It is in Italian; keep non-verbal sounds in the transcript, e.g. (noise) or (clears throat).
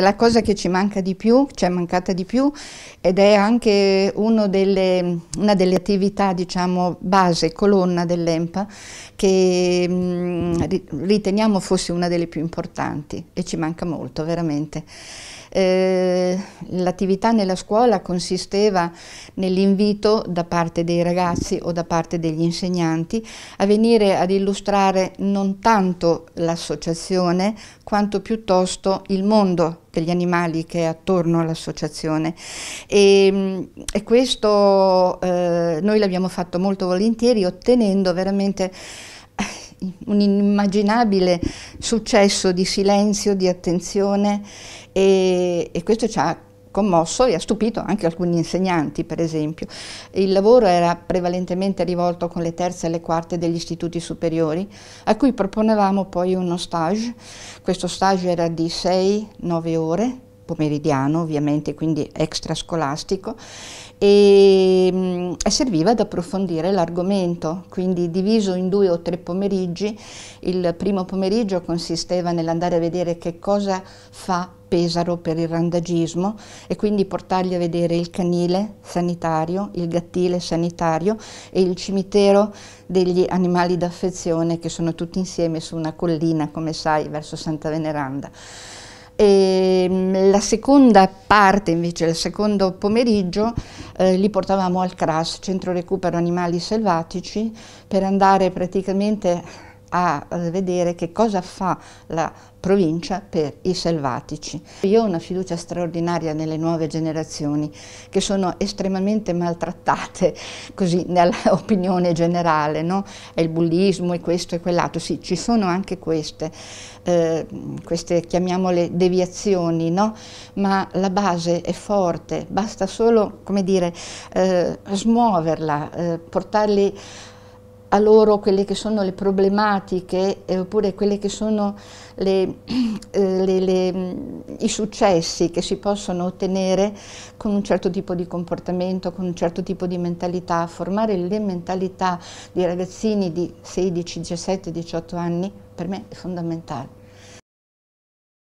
La cosa che ci manca di più, ci è mancata di più ed è anche delle, una delle attività, diciamo, base, colonna dell'EMPA, che mh, mm, riteniamo fosse una delle più importanti e ci manca molto, veramente. Eh, l'attività nella scuola consisteva nell'invito da parte dei ragazzi o da parte degli insegnanti a venire ad illustrare non tanto l'associazione quanto piuttosto il mondo degli animali che è attorno all'associazione e, ehm, e questo eh, noi l'abbiamo fatto molto volentieri ottenendo veramente eh, un inimmaginabile successo di silenzio, di attenzione e, e questo ci ha commosso e ha stupito anche alcuni insegnanti, per esempio. Il lavoro era prevalentemente rivolto con le terze e le quarte degli istituti superiori, a cui proponevamo poi uno stage. Questo stage era di 6-9 ore, pomeridiano ovviamente, quindi extrascolastico, e, mm, e serviva ad approfondire l'argomento, quindi diviso in due o tre pomeriggi, il primo pomeriggio consisteva nell'andare a vedere che cosa fa Pesaro per il randagismo e quindi portargli a vedere il canile sanitario, il gattile sanitario e il cimitero degli animali d'affezione che sono tutti insieme su una collina, come sai, verso Santa Veneranda. E ehm, la seconda parte, invece, il secondo pomeriggio, eh, li portavamo al CRAS, Centro Recupero Animali Selvatici, per andare praticamente a vedere che cosa fa la provincia per i selvatici. Io ho una fiducia straordinaria nelle nuove generazioni che sono estremamente maltrattate così nell'opinione generale, no? è il bullismo e questo e quell'altro, sì ci sono anche queste, eh, queste chiamiamole deviazioni, no? ma la base è forte, basta solo come dire, eh, smuoverla, eh, portarli a loro quelle che sono le problematiche eh, oppure quelli che sono le, (clears throat) eh, le, le, mm, i successi che si possono ottenere con un certo tipo di comportamento, con un certo tipo di mentalità, formare le mentalità di ragazzini di 16, 17, 18 anni per me è fondamentale.